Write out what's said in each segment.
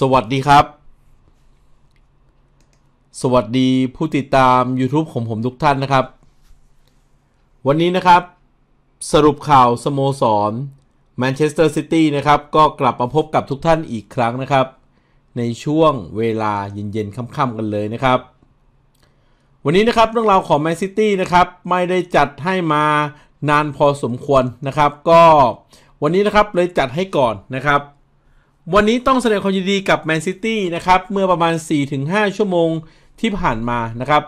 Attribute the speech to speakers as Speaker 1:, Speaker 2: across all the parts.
Speaker 1: สวัสดีครับ สวัสดีผู้ติดตาม YouTube ของผมทุกท่านนะครับ วันนี้นะครับ สรุปข่าวสโมสรแมนเชสเตอร์ซิตี้นะครับก็กลับมาพบกับทุกท่านอีกครั้งนะครับ ในช่วงเวลาเย็นๆค่ำๆกันเลยนะครับ วันนี้นะครับเรื่องราวของแมนซิตี้นะครับไม่ได้จัดให้มานานพอสมควรนะครับ ก็วันนี้นะครับเลยจัดให้ก่อนนะครับวันนี้ต้องแสดงความยินดีกับแมนซิตี้นะครับ เมื่อประมาณ 4-5 ชั่วโมงที่ผ่านมานะครับ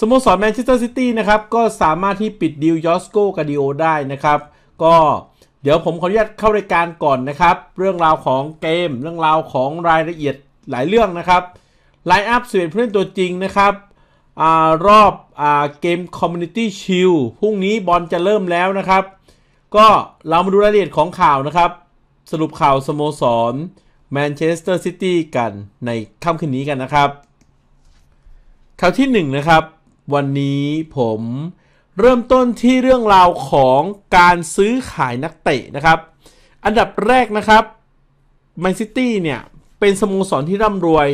Speaker 1: สโมสรแมนเชสเตอร์ซิตี้นะครับ ก็สามารถที่ปิดดีลยอสโกกับดิโอได้นะครับ ก็เดี๋ยวผมขออนุญาตเข้ารายการก่อนนะครับ เรื่องราวของเกมเรื่องราวของรายละเอียดหลายเรื่องนะครับไลน์อัพสื่เอ็ดผู้เล่นตัวจริงนะครับอรอบอเกมคอมมูนิตี้ชิลพรุ่งนี้บอลจะเริ่มแล้วนะครับ ก็เรามาดูรายละเอียดของข่าวนะครับ สรุปข่าวสโมสรแมนเชสเตอร์ซิตี้กันในค่ำคืนนี้กันนะครับข่าวที่1นนะครับ วันนี้ผมเริ่มต้นที่เรื่องราวของการซื้อขายนักเตะนะครับ อันดับแรกนะครับแมนซิตี้เนี่ย เป็นสโมสรที่ร่ำรวย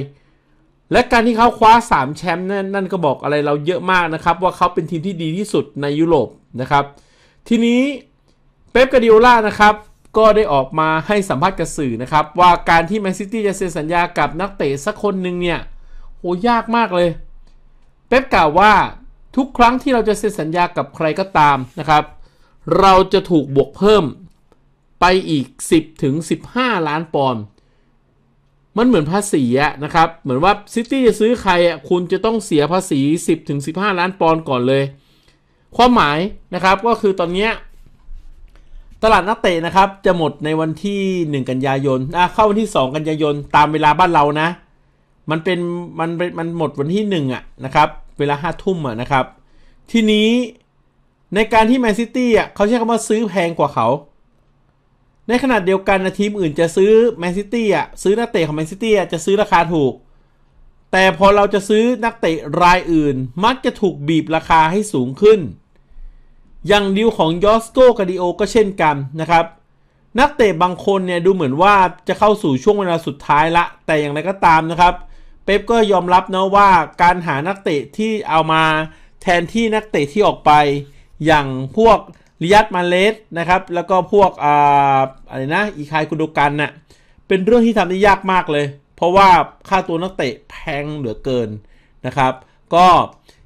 Speaker 1: และการที่เขาคว้า 3 แชมป์นั่นก็บอกอะไรเราเยอะมากนะครับ ว่าเขาเป็นทีมที่ดีที่สุดในยุโรปนะครับ ทีนี้เป๊ปกาดิโอล่านะครับก็ได้ออกมาให้สัมภาษณ์กับสื่อนะครับ ว่าการที่แมนซิตี้จะเซ็นสัญญากับนักเตะสักคนหนึ่งเนี่ยโหยากมากเลย เป๊ปกล่าวว่าทุกครั้งที่เราจะเซ็นสัญญากับใครก็ตามนะครับ เราจะถูกบวกเพิ่มไปอีก 10ถึง15 ล้านปอนด์มันเหมือนภาษีอะนะครับเหมือนว่าซิตี้จะซื้อใครอะคุณจะต้องเสียภาษี 10 ถึง 15 ล้านปอนด์ก่อนเลย ความหมายนะครับก็คือตอนนี้ตลาดนักเตะนะครับจะหมดในวันที่ 1 กันยายนอ่ะเข้าวันที่ 2 กันยายนตามเวลาบ้านเรานะ มันเป็นมันมันหมดวันที่ 1อ่ะนะครับเวลาห้าทุ่มอ่ะนะครับทีนี้ในการที่แมนซิตี้อ่ะเขาใช้คำว่าซื้อแพงกว่าเขาในขณะเดียวกันทีมอื่นจะซื้อแมนซิตี้อ่ะซื้อนักเตะของแมนซิตี้อ่ะจะซื้อราคาถูก แต่พอเราจะซื้อนักเตะรายอื่นมักจะถูกบีบราคาให้สูงขึ้นอย่างดิวของยอสโกกาดิโอ ก็เช่นกันนะครับ นักเตะบางคน เนี่ย ดูเหมือนว่าจะเข้าสู่ ช่วงเวลาสุดท้าย ละ แต่อย่างไรก็ตามนะครับ เป๊ปก็ยอมรับนะว่าการหานักเตะที่เอามาแทนที่นักเตะที่ออกไป อย่างพวกลิยัตมาเลสนะครับ แล้วก็พวกออะไร นะ อีคายกุดูกันนะ่ะเป็นเรื่องที่ทำได้ยากมากเลย เพราะว่าค่าตัวนักเตะแพงเหลือเกินนะครับ ก็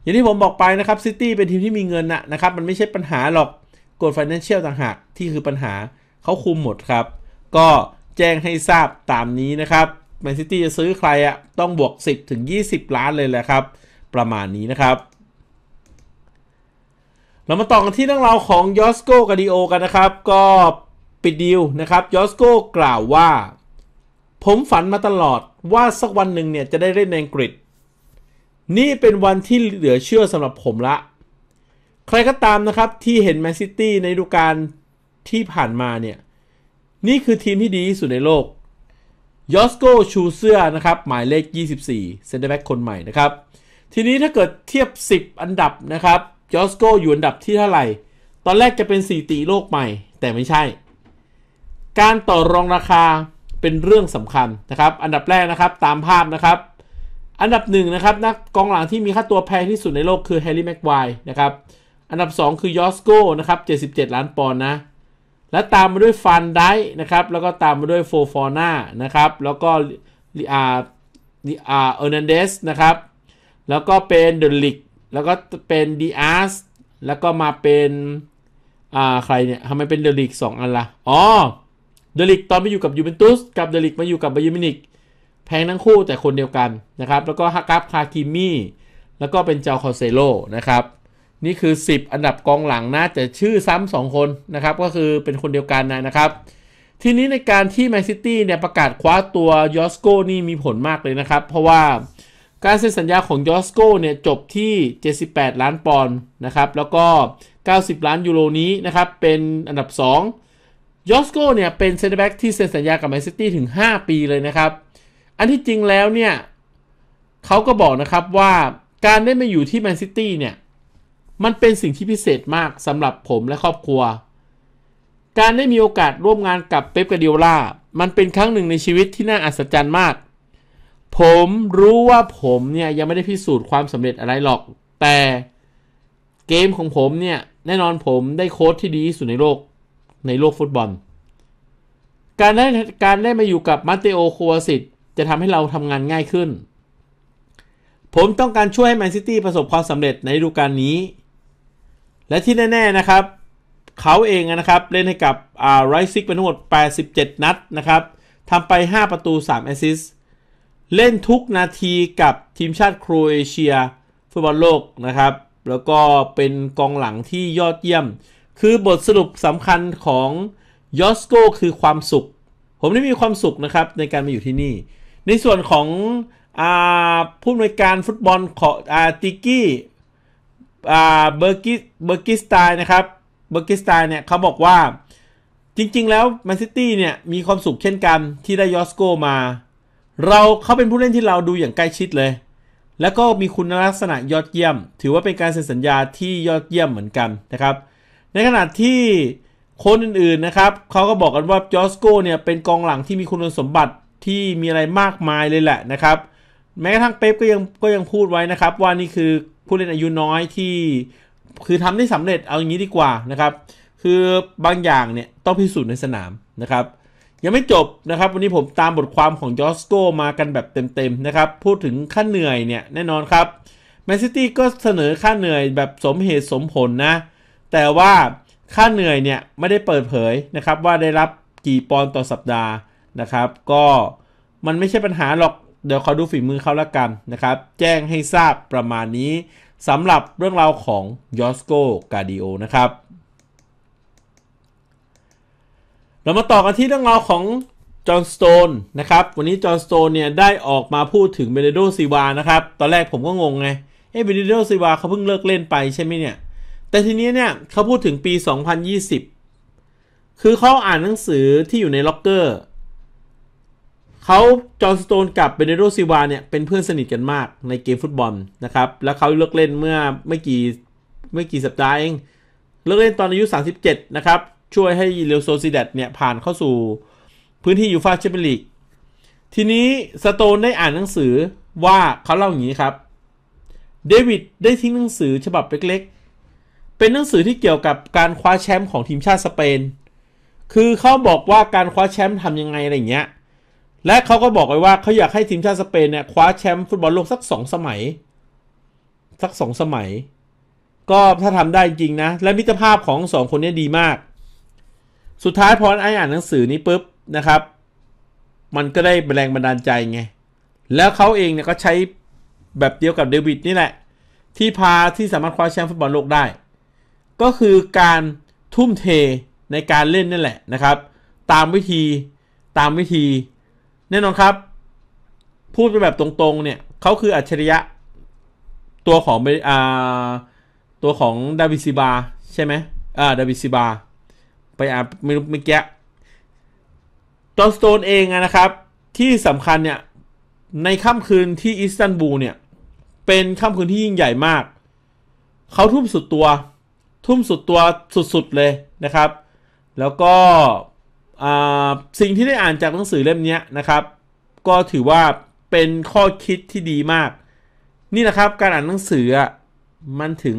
Speaker 1: อย่างที่ผมบอกไปนะครับซิตี้เป็นทีมที่มีเงินนะนะครับ มันไม่ใช่ปัญหาหรอกกฎนแลนเชียลต่างหากที่คือปัญหาเขาคุมหมดครับ ก็แจ้งให้ทราบตามนี้นะครับแมนซิตี้จะซื้อใครอะต้องบวก 10 ถึง 20 ล้านเลยแหละครับ ประมาณนี้นะครับ เรามาต่อกันที่เรื่องราวของยอสโกกบดิโอกันนะครับ ก็ปิดดีลนะครับยอสโกกล่าวว่า ผมฝันมาตลอดว่าสักวันหนึ่งเนี่ยจะได้เล่นในอังกฤษนี่เป็นวันที่เหลือเชื่อสำหรับผมละ ใครก็ตามนะครับที่เห็นแมนซิตี้ในฤดูกาลที่ผ่านมาเนี่ย นี่คือทีมที่ดีที่สุดในโลก ยอสโก ชูเสื้อนะครับหมายเลข 24 เซนเตอร์แบ็กคนใหม่นะครับ ทีนี้ถ้าเกิดเทียบ 10 อันดับนะครับ ยอสโกอยู่อันดับที่เท่าไหร่ ตอนแรกจะเป็นสีตีโลกใหม่ แต่ไม่ใช่ การต่อรองราคาเป็นเรื่องสำคัญนะครับ อันดับแรกนะครับตามภาพนะครับอันดับหนึ่งนะครับนักกองหลังที่มีค่าตัวแพงที่สุดในโลกคือแฮร์รี่แม็กไวร์นะครับอันดับ 2 คือยอสโกนะครับ 77 ล้านปอนด์นะ และตามมาด้วยฟันได้นะครับแล้วก็ตามมาด้วยโฟฟอน่านะครับแล้วก็ลอาลอาเออร์นันเดสนะครับ แล้วก็เป็นเดลิกแล้วก็เป็นดีอาร์สแล้วก็มาเป็นอ่าใครเนี่ยทำไมเป็นเดลิกสองอันละอ๋อเดลิกตอนไปอยู่กับยูเวนตุสกับเดลิกมาอยู่กับบาเยอร์มินิกแพงทั้งคู่แต่คนเดียวกันนะครับแล้วก็ฮักกัฟคาคิมี่ แล้วก็เป็นเจ้าคอเซโลนะครับ นี่คือ 10 อันดับกองหลังนะแต่ชื่อซ้ำสองคนนะครับ ก็คือเป็นคนเดียวกันนะครับ ทีนี้ในการที่แมนซิตี้เนี่ยประกาศคว้าตัวยอสโกนี่มีผลมากเลยนะครับ เพราะว่าการเซ็นสัญญาของยอสโกเนี่ยจบที่ 78 ล้านปอนด์นะครับ แล้วก็ 90 ล้านยูโรนี้นะครับเป็นอันดับ2ยอสโกเนี่ยเป็นเซนเตอร์แบ็กที่เซ็นสัญญากับแมนซิตี้ถึง 5 ปีเลยนะครับอันที่จริงแล้วเนี่ยเขาก็บอกนะครับว่าการได้มาอยู่ที่แมนซิตี้เนี่ย มันเป็นสิ่งที่พิเศษมากสำหรับผมและครอบครัว การได้มีโอกาสร่วมงานกับเป๊ปกาดีโอลามันเป็นครั้งหนึ่งในชีวิตที่น่าอัศจรรย์มาก ผมรู้ว่าผมเนี่ยยังไม่ได้พิสูจน์ความสำเร็จอะไรหรอกแต่เกมของผมเนี่ย แน่นอนผมได้โค้ชที่ดีที่สุดในโลกในโลกฟุตบอล การได้การได้มาอยู่กับมาเตโอโควาสิตจะทำให้เราทำงานง่ายขึ้น ผมต้องการช่วยให้แมนซิตี้ประสบความสำเร็จในฤดูกาลนี้ และที่แน่ ๆ นะครับ เขาเองนะครับเล่นให้กับไรซิกเป็นทั้งหมด 87 นัดนะครับทำไป 5 ประตู 3 แอสซิส เล่นทุกนาทีกับทีมชาติโครเอเชีย ฟุตบอลโลกนะครับ แล้วก็เป็นกองหลังที่ยอดเยี่ยม คือบทสรุปสำคัญของยอสโกคือความสุข ผมได้มีความสุขนะครับในการมาอยู่ที่นี่ในส่วนของอผู้อำนวยการฟุตบอลของติกี้เบอร์กิเบอร์กิสไตนะครับ เบอร์กิสายเนี่ยเขาบอกว่าจริงๆ แล้วแมนซิตี้เนี่ยมีความสุขเช่นกันที่ได้ยอสโก มา เราเขาเป็นผู้เล่นที่เราดูอย่างใกล้ชิดเลย แล้วก็มีคุณลักษณะยอดเยี่ยม ถือว่าเป็นการเซ็นสัญญาที่ยอดเยี่ยมเหมือนกันนะครับ ในขณะที่คนอื่นๆ นะครับเขาก็บอกกันว่ายอสโกเนี่ยเป็นกองหลังที่มีคุณสมบัติที่มีอะไรมากมายเลยแหละนะครับแม้กระทั่งเป๊ปก็ยังก็ยังพูดไว้นะครับว่านี่คือผู้เล่นอายุน้อยที่คือทำได้สำเร็จเอาอย่างนี้ดีกว่านะครับ คือบางอย่างเนี่ยต้องพิสูจน์ในสนามนะครับยังไม่จบนะครับวันนี้ผมตามบทความของยอสโกมากันแบบเต็มๆนะครับ พูดถึงค่าเหนื่อยเนี่ยแน่นอนครับแมนซิตี้ก็เสนอค่าเหนื่อยแบบสมเหตุสมผลนะ แต่ว่าค่าเหนื่อยเนี่ยไม่ได้เปิดเผยนะครับว่าได้รับกี่ปอนต่อสัปดาห์นะครับก็มันไม่ใช่ปัญหาหรอกเดี๋ยวขอดูฝีมือเขาละกันนะครับ แจ้งให้ทราบประมาณนี้สำหรับเรื่องราวของยอสโกกาดิโอนะครับ เรามาต่อกันที่เรื่องราวของจอห์นสโตนนะครับ วันนี้จอห์นสโตนเนี่ยได้ออกมาพูดถึงเบเนโดซีวานะครับ ตอนแรกผมก็งงไงเอ้เบเนโดซีวาเขาเพิ่งเลิกเล่นไปใช่ไหมเนี่ย แต่ทีนี้เนี่ยเขาพูดถึงปี 2020 คือเขาอ่านหนังสือที่อยู่ในล็อกเกอร์เขาจอห์นสโตนกับเบเนโรซิวาเนี่ย เป็นเพื่อนสนิทกันมากในเกมฟุตบอลนะครับ แล้วเขาเลิกเล่นเมื่อไม่กี่ไม่กี่สัปดาห์เอง เลิกเล่นตอนอายุ37นะครับ ช่วยให้เรลโซซิเดตเนี่ย ผ่านเข้าสู่พื้นที่ยูฟาแชมเปี้ยนลีกทีนี้สโตนได้อ่านหนังสือว่าเขาเล่าอย่างนี้ครับเดวิดได้ทิ้งหนังสือฉบับเล็กๆ เป็นหนังสือที่เกี่ยวกับการคว้าแชมป์ของทีมชาติสเปน คือเขาบอกว่าการคว้าแชมป์ทำยังไงอะไรเงี้ยและเขาก็บอกไว้ว่าเขาอยากให้ทีมชาติสเปนเนี่ยคว้าแชมป์ฟุตบอลโลกสักสองสมัย สักสองสมัย ก็ถ้าทำได้จริงนะ และมิตรภาพของสองคนนี้ดีมาก สุดท้ายพอไอ้อ่านหนังสือนี้ปุ๊บนะครับ มันก็ได้แรงบันดาลใจไง แล้วเขาเองเนี่ยก็ใช้แบบเดียวกับเดวิดนี่แหละ ที่พาที่สามารถคว้าแชมป์ฟุตบอลโลกได้ ก็คือการทุ่มเทในการเล่นนั่นแหละนะครับ ตามวิธี ตามวิธีแน่นอนครับ พูดไปแบบตรงๆเนี่ยเขาคืออัจฉริยะตัวของอ่าตัวของดาวิซิบาใช่ไหมอ่าดาวิซิบาไปอ่าไม่รู้ไม่แกะจอห์นสโตนเองนะครับ ที่สำคัญเนี่ย ในค่ำคืนที่อิสตันบูลเนี่ย เป็นค่ำคืนที่ยิ่งใหญ่มาก เขาทุ่มสุดตัว ทุ่มสุดตัวสุดๆเลยนะครับ แล้วก็สิ่งที่ได้อ่านจากหนังสือเล่มนี้นะครับ ก็ถือว่าเป็นข้อคิดที่ดีมาก นี่นะครับการอ่านหนังสือมันถึง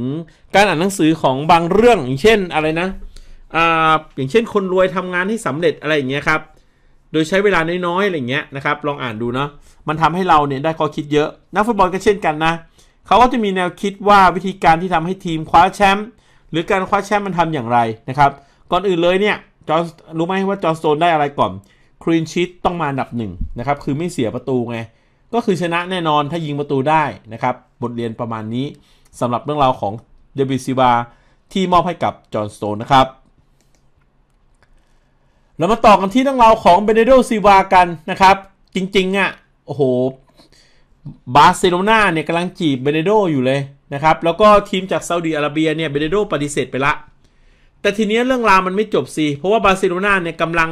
Speaker 1: การอ่านหนังสือของบางเรื่องอย่างเช่นอะไรนะออย่างเช่นคนรวยทำงานให้สำเร็จอะไรอย่างเงี้ยครับ โดยใช้เวลาน้อยๆอะไรเงี้ยนะครับลองอ่านดูเนาะมันทำให้เราเนี่ยได้ข้อคิดเยอะนักฟุตบอลก็เช่นกันนะเขาก็จะมีแนวคิดว่าวิธีการที่ทำให้ทีมคว้าแชมป์หรือการคว้าแชมป์มันทำอย่างไรนะครับก่อนอื่นเลยเนี่ยจอร์รู้ไหมว่าจอร์สโตนได้อะไรก่อนครีนชิตต้องมาอันดับหนึ่งนะครับ คือไม่เสียประตูไง ก็คือชนะแน่นอนถ้ายิงประตูได้นะครับ บทเรียนประมาณนี้สำหรับเรื่องราวของเดวิดซิบาที่มอบให้กับจอร์นสโตนนะครับเรามาต่อกันที่เรื่องราวของเบเนโดซิวากันนะครับ จริง ๆอะ่ะ โอ้โหบาร์เซโลนาเนี่ยกำลังจีบเบเนโดอยู่เลยนะครับ แล้วก็ทีมจากซาอุดีอาระเบียเนี่ยเบเนโดปฏิเสธไปละแต่ทีนี้เรื่องราวมันไม่จบสิ เพราะว่าบาร์เซโลนาเนี่ยกำลัง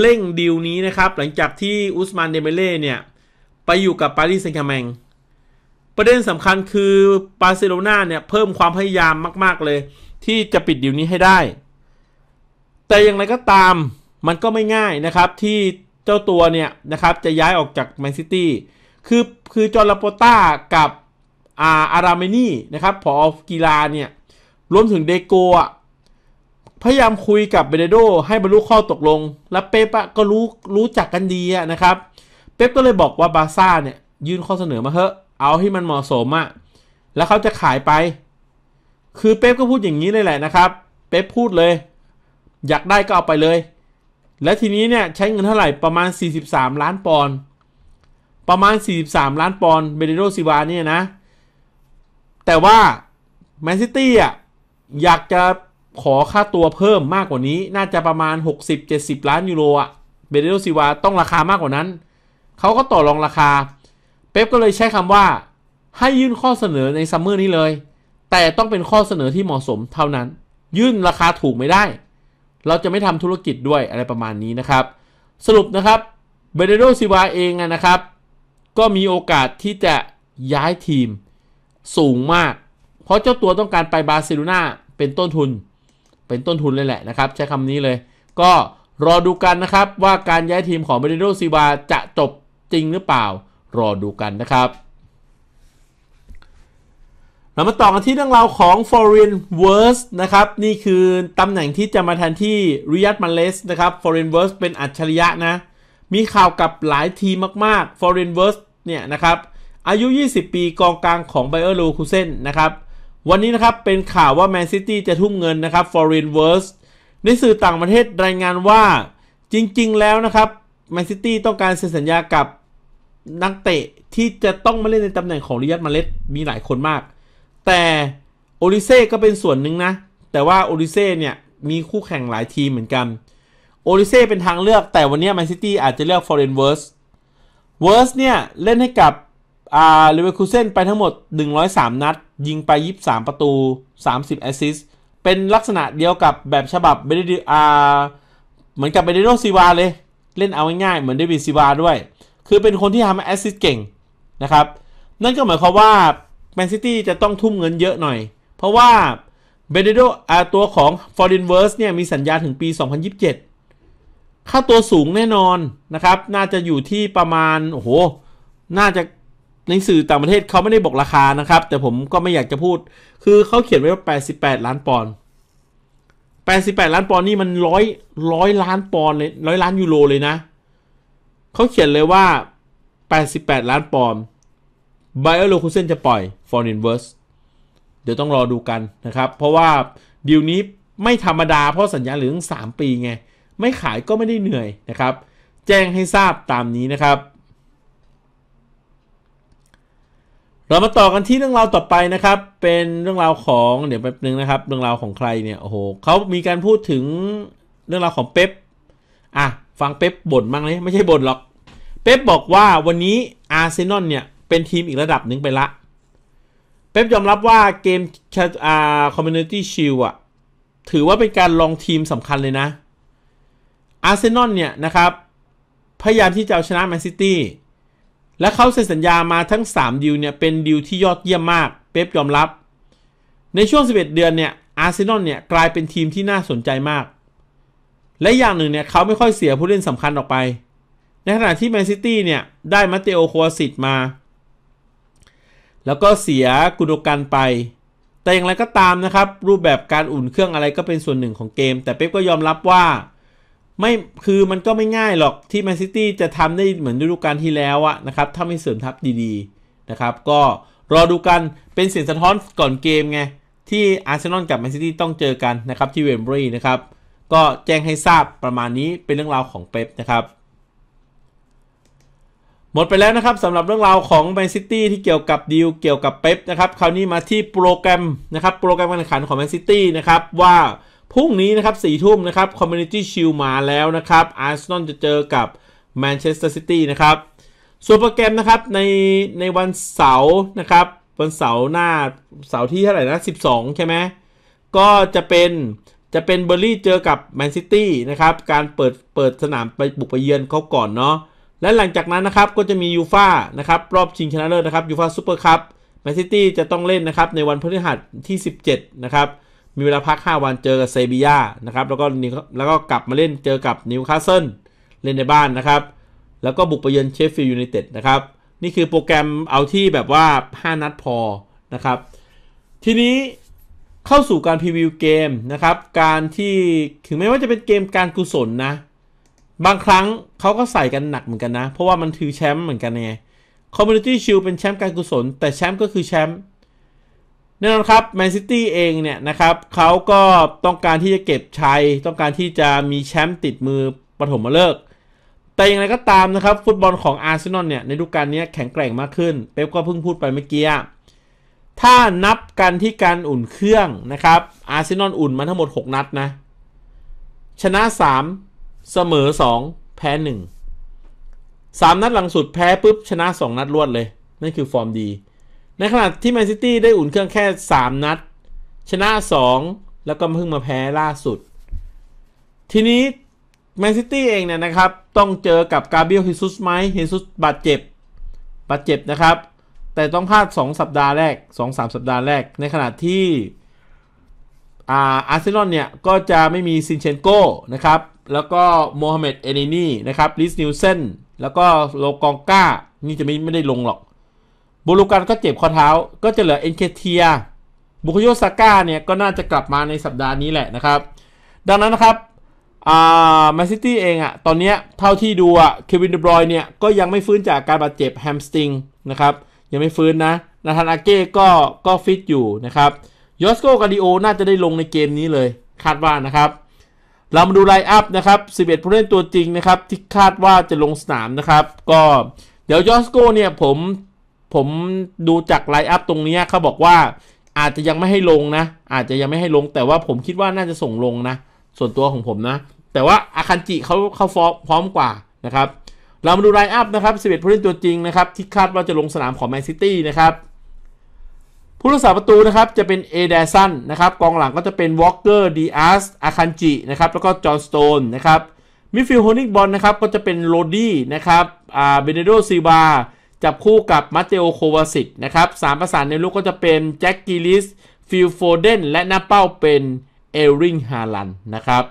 Speaker 1: เร่งดีลนี้นะครับหลังจากที่อุสมานเดเมเล่เนี่ย ไปอยู่กับปารีสแซงต์แชร์แมงประเด็นสำคัญคือบาร์เซโลนาเนี่ยเพิ่มความพยายามมาก ๆ เลย ที่จะปิดดีลนี้ให้ได้ แต่อย่างไรก็ตามมันก็ไม่ง่ายนะครับที่เจ้าตัวเนี่ยนะครับจะย้ายออกจากแมนซิตี้ คือ คือจอร์ลาโปต้ากับอาอาราเินี่ นะครับ ผอ กีฬาเนี่ย รวมถึงเดโกะพยายามคุยกับเบเดโดให้บรรลุข้อตกลง และเป๊ปก็รู้รู้จักกันดีนะครับ เป๊ปก็เลยบอกว่าบาซ่าเนี่ยยื่นข้อเสนอมาเถอะเอาให้มันเหมาะสมอะแล้วเขาจะขายไป คือเป๊ปก็พูดอย่างนี้เลยแหละนะครับ เป๊ปพูดเลย อยากได้ก็เอาไปเลย และทีนี้เนี่ยใช้เงินเท่าไหร่ประมาณ 43 ล้านปอนด์ ประมาณ 43 ล้านปอนด์ เบเดโดซิวาเนี่ยนะ แต่ว่าแมนซิตี้อ่ะอยากจะขอค่าตัวเพิ่มมากกว่านี้น่าจะประมาณ 60-70 ล้าน ยูโรอะเบเดโลซิวาต้องราคามากกว่านั้น เขาก็ต่อรองราคา เป๊ปก็เลยใช้คำว่า ให้ยื่นข้อเสนอในซัมเมอร์นี้เลย แต่ต้องเป็นข้อเสนอที่เหมาะสมเท่านั้น ยื่นราคาถูกไม่ได้ เราจะไม่ทำธุรกิจด้วยอะไรประมาณนี้นะครับ สรุปนะครับเบเดโลซิวาเองนะครับ ก็มีโอกาสที่จะย้ายทีม สูงมาก เพราะเจ้าตัวต้องการไปบาร์เซโลนาเป็นต้นทุนเป็นต้นทุนเลยแหละนะครับใช้คำนี้เลย ก็รอดูกันนะครับว่าการย้ายทีมของเบรนโดซิบาจะจบจริงหรือเปล่ารอดูกันนะครับ เรามาต่อกันที่เรื่องราวของ Foreign w o r s นะครับ นี่คือตำแหน่งที่จะมาแทนที่ริยัตมาเลส นะครับ Foreign w o r s เป็นอัจฉริยะนะ มีข่าวกับหลายทีมมาก ๆ Foreign w o r s เนี่ยนะครับ อายุ 20 ปีกองกลางของไบเออร์ลูคูเซนนะครับวันนี้นะครับ เป็นข่าวว่าแมนซิตี้จะทุ่มเงินนะครับ Foreign w o r s ในสื่อต่างประเทศรายงานว่าจริง ๆแล้วนะครับแมนซิตี้ต้องการเซ็นสัญญากับนักเตะ ที่จะต้องมาเล่นในตำแหน่งของริยัตมาเลสมีหลายคนมาก แต่โอลิเซ่ก็เป็นส่วนหนึ่งนะ แต่ว่าโอลิเซ่เนี่ย มีคู่แข่งหลายทีมเหมือนกันโอลิเซ่เป็นทางเลือกแต่วันนี้แมนซิตี้อาจจะเลือกฟอร์เรนเวิร์สเวิร์สเนี่ยเล่นให้กับอาลิเวอร์คูเซนไปทั้งหมด 103 นัด ยิงไป 23 ประตู 30 แอสซิสเป็นลักษณะเดียวกับแบบฉบับเบเดอาเหมือนกับเบเดโนซิวาเลย เล่นเอาง่ายๆ เหมือนเดวิดซิวาด้วย คือเป็นคนที่ทำแอสซิสเก่ง นะครับ นั่นก็หมายความว่าแมนซิตี้จะต้องทุ่มเงินเยอะหน่อย เพราะว่าเบเดโดอาตัวของฟอร์ดินเวิร์สเนี่ยมีสัญญาถึงปี 2027ค่าตัวสูงแน่นอนนะครับน่าจะอยู่ที่ประมาณโอ้โหน่าจะในสื่อต่างประเทศเขาไม่ได้บอกราคานะครับ แต่ผมก็ไม่อยากจะพูด คือเขาเขียนไว้ว่า 88 ล้านปอนด์ 88 ล้านปอนด์นี่มันร้อยร้อยล้านปอนด์เลยร้อยล้านยูโรเลยนะ เขาเขียนเลยว่า 88 ล้านปอนด์ไบเออร์โลคูเซนจะปล่อยฟอร์นินเวิร์สเดี๋ยวต้องรอดูกันนะครับ เพราะว่าดีลนี้ไม่ธรรมดาเพราะสัญญาเหลือง3 ปีไง ไม่ขายก็ไม่ได้เหนื่อยนะครับ แจ้งให้ทราบตามนี้นะครับเรามาต่อกันที่เรื่องราวต่อไปนะครับ เป็นเรื่องราวของเดี๋ยวแป๊บนึงนะครับ เรื่องราวของใครเนี่ยโอ้โหเขามีการพูดถึงเรื่องราวของเป๊ปอ่ะฟังเป๊ปบ่นบ้างเลยไม่ใช่บ่นหรอกเป๊ปบอกว่าวันนี้อาร์เซนอลเนี่ยเป็นทีมอีกระดับหนึ่งไปละเป๊ปยอมรับว่าเกมคอมมูนิตี้ชิลอะถือว่าเป็นการลองทีมสำคัญเลยนะอาร์เซนอลเนี่ยนะครับ พยายามที่จะเอาชนะแมนซิตี้และเขาเซ็นสัญญามาทั้ง 3ดิวเนี่ยเป็นดิวที่ยอดเยี่ยมมาก เป๊ปยอมรับ ในช่วง 11 เดือนเนี่ยอาร์เซนอลเนี่ยกลายเป็นทีมที่น่าสนใจมาก และอย่างหนึ่งเนี่ยเขาไม่ค่อยเสียผู้เล่นสำคัญออกไป ในขณะที่แมนซิตี้เนี่ยได้มาเตโอโควสิตมา แล้วก็เสียกุนกันไป แต่อย่างไรก็ตามนะครับรูปแบบการอุ่นเครื่องอะไรก็เป็นส่วนหนึ่งของเกม แต่เป๊ปก็ยอมรับว่าไม่คือมันก็ไม่ง่ายหรอกที่แมนซิตี้จะทำได้เหมือนฤดูกาลที่แล้วอะนะครับถ้าไม่เสริมทัพดีๆนะครับ ก็รอดูกันเป็นเสียงสะท้อนก่อนเกมไง ที่อาร์เซนอลกับแมนซิตี้ต้องเจอกันนะครับที่เวมบรีย์นะครับ ก็แจ้งให้ทราบประมาณนี้เป็นเรื่องราวของเป๊ปนะครับ หมดไปแล้วนะครับสำหรับเรื่องราวของแมนซิตี้ที่เกี่ยวกับดีลเกี่ยวกับเป๊ปนะครับคราวนี้มาที่โปรแกรมนะครับโปรแกรมการแข่งขันของแมนซิตี้นะครับ ว่าพรุ่งนี้นะครับสี่ทุ่มนะครับคอมมูนิตี้ชิลมาแล้วนะครับอาร์เซนอลจะเจอกับแมนเชสเตอร์ซิตี้นะครับส่วนโปรแกรมนะครับในในวันเสาร์นะครับ วันเสาร์หน้า เสาร์ที่เท่าไหร่นะ12 ใช่ไหมก็จะเป็นจะเป็นเบอร์รี่เจอกับแมนซิตี้นะครับ การเปิดเปิดสนามไปบุกไปเยือนเขาก่อนเนาะและหลังจากนั้นนะครับ ก็จะมียูฟ่านะครับ รอบชิงชนะเลิศนะครับยูฟ่าซูเปอร์คัพแมนซิตี้จะต้องเล่นนะครับ ในวันพฤหัสที่ 17 นะครับมีเวลาพัก 5 วันเจอกับเซบียานะครับแล้วก็นิวแล้วก็กลับมาเล่นเจอกับนิวคาสเซิลเล่นในบ้านนะครับ แล้วก็บุกไปเยือนเชฟฟิลด์ยูไนเต็ดนะครับ นี่คือโปรแกรมเอาที่แบบว่า 5 นัดพอนะครับ ทีนี้เข้าสู่การพรีวิวเกมนะครับ การที่ถึงแม้ว่าจะเป็นเกมการกุศลนะ บางครั้งเขาก็ใส่กันหนักเหมือนกันนะ เพราะว่ามันถือแชมป์เหมือนกันไงคอมมูนิตี้ชิลเป็นแชมป์การกุศลแต่แชมป์ก็คือแชมป์แน่นอนครับแมนซิตี้เองเนี่ยนะครับเขาก็ต้องการที่จะเก็บชัยต้องการที่จะมีแชมป์ติดมือปฐมฤกษ์แต่อย่างไรก็ตามนะครับ ฟุตบอลของอาร์เซนอลเนี่ย ในฤดูกาลนี้แข็งแกร่งมากขึ้น เป๊ปก็เพิ่งพูดไปเมื่อกี้ถ้านับกันที่การอุ่นเครื่องนะครับอาร์เซนอลอุ่นมาทั้งหมด 6 นัดนะ ชนะ 3 เสมอ 2 แพ้ 1 3 นัดหลังสุดแพ้ปุ๊บชนะ 2 นัดรวดเลยนั่นคือฟอร์มดีในขณะที่แมนซิตี้ได้อุ่นเครื่องแค่ 3 นัด ชนะ 2 แล้วก็เพิ่งมาแพ้ล่าสุด ทีนี้ แมนซิตี้เองเนี่ยนะครับ ต้องเจอกับกาเบรียลเฮซุสไหมเฮซุสบาดเจ็บบาดเจ็บนะครับแต่ต้องพลาด 2 สัปดาห์แรก 2-3สสัปดาห์แรกในขณะที่อาร์เซนอลเนี่ย ก็จะไม่มีซินเชนโก้นะครับ แล้วก็ โมฮัมเหม็ดเอเนนี่นะครับลิสนิวเซนแล้วก็ โลกองก้านี่จะไม่ไม่ได้ลงหรอกบบลูกันก็เจ็บข้อเท้า ก็จะเหลือเอ็นเคเทีย บุคโยสก้าเนี่ย ก็น่าจะกลับมาในสัปดาห์นี้แหละนะครับ ดังนั้นนะครับแมนซิตี้เองอะตอนนี้เท่าที่ดูอะเควินเดบรอยเนี่ย ก็ยังไม่ฟื้นจากการบาดเจ็บแฮมสติง นะครับ ยังไม่ฟื้นนะ นาธานอาเก้ก็ ก็ฟิตอยู่นะครับยอสโกกาดิโอ น่าจะได้ลงในเกมนี้เลย คาดว่านะครับ เรามาดูไลน์อัพนะครับ11ผู้เล่นตัวจริงนะครับที่คาดว่าจะลงสนามนะครับ ก็เดี๋ยวยอสโกเนี่ยผมผมดูจากไลน์อัพตรงนี้เขาบอกว่าอาจจะยังไม่ให้ลงนะ อาจจะยังไม่ให้ลง แต่ว่าผมคิดว่าน่าจะส่งลงนะ ส่วนตัวของผมนะ แต่ว่าอาคันจิเขาเขาฟอร์พร้อมกว่านะครับ เรามาดูไลน์อัพนะครับ11ผู้เล่นตัวจริงนะครับ ที่คาดว่าจะลงสนามของแมนซิตี้นะครับผู้รักษาประตูนะครับ จะเป็นเอเดสันนะครับกองหลังก็จะเป็นวอลเกอร์ดีอาร์สอาคันจินะครับแล้วก็จอห์นสโตนนะครับมิดฟิลด์โฮนิกบอลนะครับก็จะเป็นโรดี้นะครับอ่าเบเนโดซิบาจับคู่กับมาเตโอโควาสิกนะครับสามประสานในลูกก็จะเป็นแจ็คกิลิส ฟิลโฟเดน และหน้าเป้าเป็นเอริงฮาลันนะครับ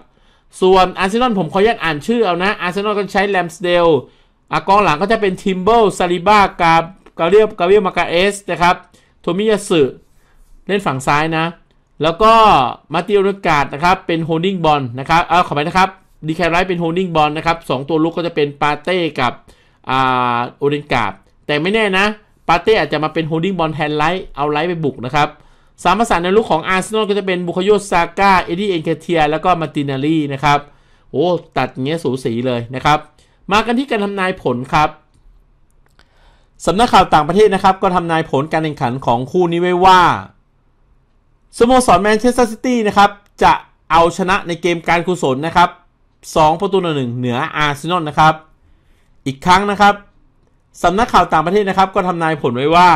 Speaker 1: ส่วนอาร์เซนอลผมขอแยกอ่านชื่อเอานะ อาร์เซนอลก็ใช้แลมสเดลอากองหลังก็จะเป็นทิมเบิลซาลิบากาบกาเรียบกาเรียมากาเอสนะครับ โทมิยาสึเล่นฝั่งซ้ายนะ แล้วก็มาติโอนกาดนะครับ เป็นโฮลดิ้งบอลนะครับเออขอไปนะครับ ดีแคไรเป็นโฮลดิ้งบอลนะครับสองตัวลุกก็จะเป็นปาเต้กับอ่าโอเดนกาดแต่ไม่แน่นะ ปาเต้อาจจะมาเป็นโฮดดิ้งบอลแทนไลท์ เอาไลท์ไปบุกนะครับ สามประสานในลูกของอาร์เซนอลก็จะเป็นบุคโยซาก้า เอ็ดดี้เอ็นเคเทียแล้วก็มาตินารีนะครับ โอ้ ตัดเงี้ยสูสีเลยนะครับ มากันที่การทำนายผลครับสำนักข่าวต่างประเทศนะครับ ก็ทำนายผลการแข่งขันของคู่นี้ไว้ว่าสโมสรแมนเชสเตอร์ซิตี้นะครับจะเอาชนะในเกมการกุศลนะครับ2ประตูต่อหนึ่งเหนืออาร์เซนอลนะครับ อีกครั้งนะครับสำนักข่าวต่างประเทศนะครับก็ทำนายผลไว้ว่า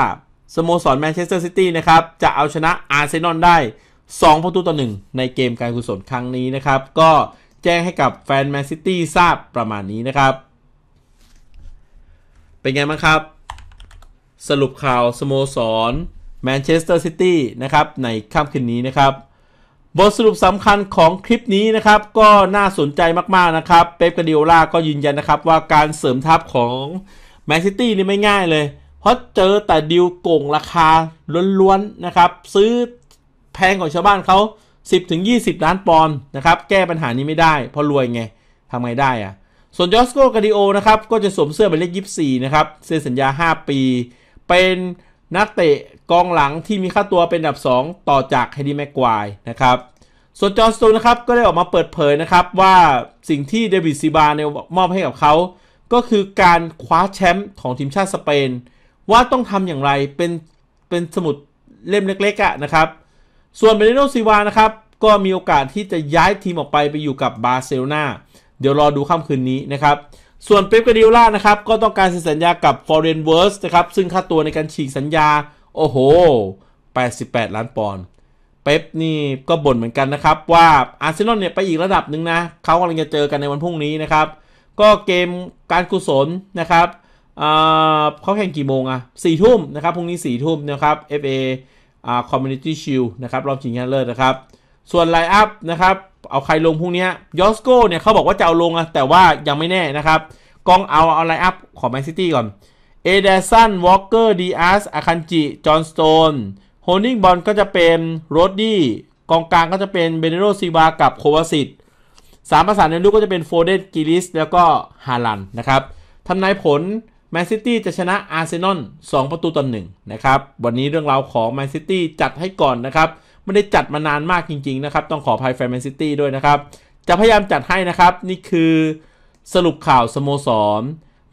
Speaker 1: สโมสรแมนเชสเตอร์ซิตี้นะครับจะเอาชนะอาร์เซนอลได้2ประตูต่อ1ในเกมการกุศลครั้งนี้นะครับก็แจ้งให้กับแฟนแมนซิตี้ทราบประมาณนี้นะครับ เป็นไงบ้างครับ สรุปข่าวสโมสรแมนเชสเตอร์ซิตี้นะครับในค่ำคืนนี้นะครับ บทสรุปสำคัญของคลิปนี้นะครับ ก็น่าสนใจมากๆนะครับ เป๊ปกาดีโอลาก็ยืนยันนะครับว่าการเสริมทัพของแมนซิตี้นี่ไม่ง่ายเลย เพราะเจอแต่ดิวโก่งราคาล้วนๆ นะครับ ซื้อแพงของชาวบ้านเขา 10ถึง20ล้านปอนด์นะครับ แก้ปัญหานี้ไม่ได้ เพราะรวยไงทำไงได้อะส่วนยอสโกกาดิโอ นะครับ ก็จะสวมเสื้อหมายเลขี่นะครับ เซ็นสัญญา 5 ปี เป็นนักเตะกองหลังที่มีค่าตัวเป็นอันดับ 2 ต่อจากเฮดี้แม็กควายนะครับ ส่วนจอร์สตูนะครับก็ได้ออกมาเปิดเผยนะครับว่าสิ่งที่เดวิดซีบาเนมอบให้กับเขาก็คือการคว้าแชมป์ของทีมชาติสเปน ว่าต้องทำอย่างไรเป็นเป็นสมุดเล่มเล็กๆะนะครับ ส่วนเบเนโนซิวานะครับ ก็มีโอกาสที่จะย้ายทีมออกไปไปอยู่กับบาร์เซโลนาเดี๋ยวรอดูค่ำคืนนี้นะครับ ส่วนเป๊ปกาดิโอล่านะครับ ก็ต้องการเซ็นสัญญากับฟอร์เรนเวิร์สนะครับ ซึ่งค่าตัวในการฉีกสัญญา โอ้โห 88 ล้านปอนด์เป๊ปนี่ก็บ่นเหมือนกันนะครับว่าอาร์เซนอลเนี่ยไปอีกระดับหนึ่งนะเขากำลังจะเจอกันในวันพรุ่งนี้นะครับก็เกมการกุศลนะครับ เขาแข่งกี่โมงอะสี่ทุ่มนะครับ พรุ่งนี้สี่ทุ่มนะครับ FA uh, Community Shield นะครับ รอบชิงชนะเลิศนะครับ ส่วนไลน์อัพนะครับ เอาใครลงพรุ่งนี้ยอสโกเนี่ยเขาบอกว่าจะเอาลงอะแต่ว่ายังไม่แน่นะครับ กองเอาเอาไลน์อัพของแมนซิตี้ก่อน เอเดสัน วอลเกอร์ดีอาร์สอาคันจิ จอห์นสโตนโฮนิงบอลก็จะเป็นโรดดี้ กองกลางก็จะเป็นเบเนโรซีบากับโควาสิตสามภาษาในลูกก็จะเป็นโฟเดนกิลิสแล้วก็ฮาลันนะครับทำนายผลแมนซิตี้จะชนะอาร์เซนอล2ประตูต่อหนึ่งนะครับ วันนี้เรื่องราวของแมนซิตี้จัดให้ก่อนนะครับไม่ได้จัดมานานมากจริงๆ นะครับ ต้องขออภัยแฟนแมนซิตี้ด้วยนะครับ จะพยายามจัดให้นะครับนี่คือสรุปข่าวสโมสร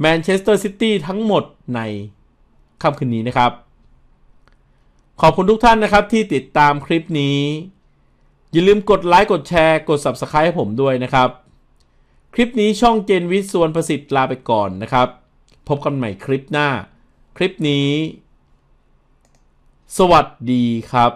Speaker 1: แมนเชสเตอร์ซิตี้ทั้งหมดในค่ำคืนนี้นะครับ ขอบคุณทุกท่านนะครับที่ติดตามคลิปนี้อย่าลืมกดไลค์กดแชร์กด Subscribe ให้ผมด้วยนะครับ คลิปนี้ช่องเจนวิทย์ส่วนประสิทธิ์ลาไปก่อนนะครับ พบกันใหม่คลิปหน้า คลิปนี้ สวัสดีครับ